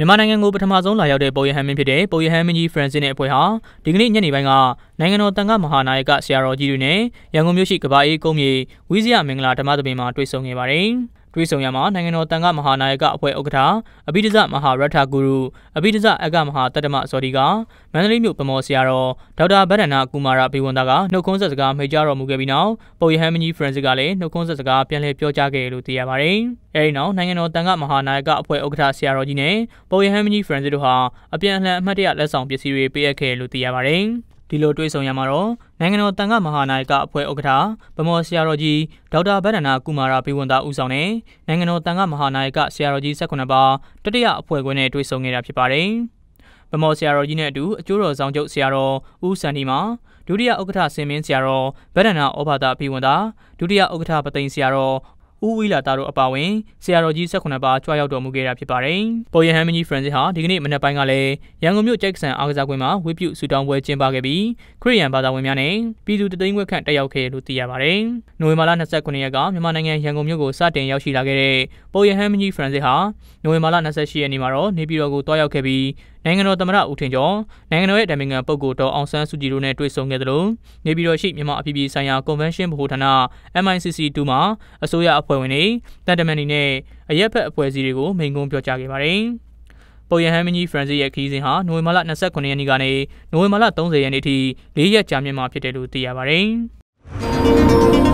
မြန်မာနိုင်ငံကိုပထမဆုံးလာရောက်တဲ့ပေါ်ရဟန်းမင်းဖြစ်တဲ့ပေါ်ရဟန်းမင်းကြီးဖရန်စစ်နဲ့အဖွဲ့ဟာဒီကနေ့ညနေပိုင်းကနိုင်ငံတော်တန်ခါမဟာနာယကဆရာတော်ကြီးတွေနဲ့ရန်ကုန်မြို့ရှိကဘာအေးကုန်းမြေဝိဇယမင်္ဂလာဓမ္မသဘင်မှာတွေ့ဆုံခဲ့ပါတယ်။တွေးဆုံရမှာနိုင်ငံတော်တန်ခမဟာနာယကအဖွဲ့ဥက္ကဋ္ဌအဘိဓဇမဟာရထဂုရုအဘိဓဇအကမဟာတတ္တမစောဒီကမန္တလေးမြို့ပမော်ဆရာတော်ဒေါက်တာဗဒနာကုမာရဘေဝန္တာကနှုတ်ခွန်းဆက်စကားမိတ်ကြားတော်မူခဲ့ပြီးနောက်ပုတ်ရဟန်းမကြီးဖရန်စစ်ကလည်းနှုတ်ခွန်းဆက်စကားပြန်လည်ပြောကြားခဲ့လို့သိရပါတယ်။အဲဒီနောက်နိုင်ငံတော်တန်ခမဟာနာယကအဖွဲ့ဥက္ကဋ္ဌဆရာတော်ကြီးနဲ့ပုတ်ရဟန်းမကြီးဖရန်စစ်တို့ဟာအပြန်အလှန်အမှတ်တရလက်ဆောင်ပစ္စည်းတွေပေးအပ်ခဲ့လို့သိရပါတယ်။ဒီလိုတွေ့ဆုံရမှာတော့နိုင်ငံတော်တန်ခမဟာနာယကအဖွဲ့ဥက္ကဋ္ဌဗမော်ဆရာတော်ကြီးဒေါက်တာဗဒနာကုမာရာဘေးဝန်သားဦးဆောင်တဲ့နိုင်ငံတော်တန်ခမဟာနာယကဆရာတော်ကြီး18ပါးတတိယအဖွဲ့ခွဲနဲ့တွေ့ဆုံခဲ့တာဖြစ်ပါတယ်။ဗမော်ဆရာတော်ကြီးနဲ့အတူအကျိုးတော်ဆောင်ချုပ်ဆရာတော်ဦးစန်ဒီမာဒုတိယဥက္ကဋ္ဌဆင်မင်းဆရာတော်ဗဒနာဩဘာသာဘေးဝန်သားဒုတိယဥက္ကဋ္ဌပသိမ်ဆရာတော်ဦးဝီလာတာတို့အပါအဝင်ဆရာတော်ကြီး18ပါးကြွားရောက်တော်မူခဲ့တာဖြစ်ပါတယ်။ပေါ်ရဟန်းမကြီးဖရန်စစ်ဟာဒီကနေ့မနက်ပိုင်းကလည်းရန်ကုန်မြို့ကြိုက်ဆန်အားကစားကွင်းမှာဝေပြုဆုတောင်းပွဲကျင်းပခဲ့ပြီးခရစ်ယာန်ဘာသာဝင်များနဲ့ပြည်သူတသိန်းခွဲခန့်တက်ရောက်ခဲ့လို့သိရပါတယ်။နိုဝင်ဘာလ29ရက်ကမြန်မာနိုင်ငံရန်ကုန်မြို့ကိုစတင်ရောက်ရှိလာခဲ့တဲ့ပေါ်ရဟန်းမကြီးဖရန်စစ်ဟာနိုဝင်ဘာလ28ရက်နေ့မှာတော့နေပြည်တော်ကိုတွားရောက်ခဲ့ပြီးနိုင်ငံတော်သမ္မတဦးထင်ကျော်နိုင်ငံတော်ရဲ့တာဝန်ခံပုဂ္ဂိုလ်တော်အောင်ဆန်းစုကြည်တို့နဲ့တွေ့ဆုံခဲ့သလိုနေပြည်တော်ရှိမြန်မာအပြည်ပြည်ဆိုင်ရာကွန်ဗင်းရှင်းဗဟိုဌာန MICC 2မှာအစိုးရအဖွဲ့ဝင်တွေတန်တမန်တွေနဲ့အရက်ဖက်အဖွဲ့အစည်းတွေကိုမိန့်ခွန်းပြောကြားခဲ့ပါတယ်။ပေါ်ရဟန်မင်းကြီးဖရန်စစ်ရဲ့ခီးစဉ်ဟာနိုဝင်ဘာလ29ရက်နေ့ကနေနိုဝင်ဘာလ30ရက်နေ့ထိ၄ရက်ကြာမြင့်မှာဖြစ်တယ်လို့သိရပါတယ်။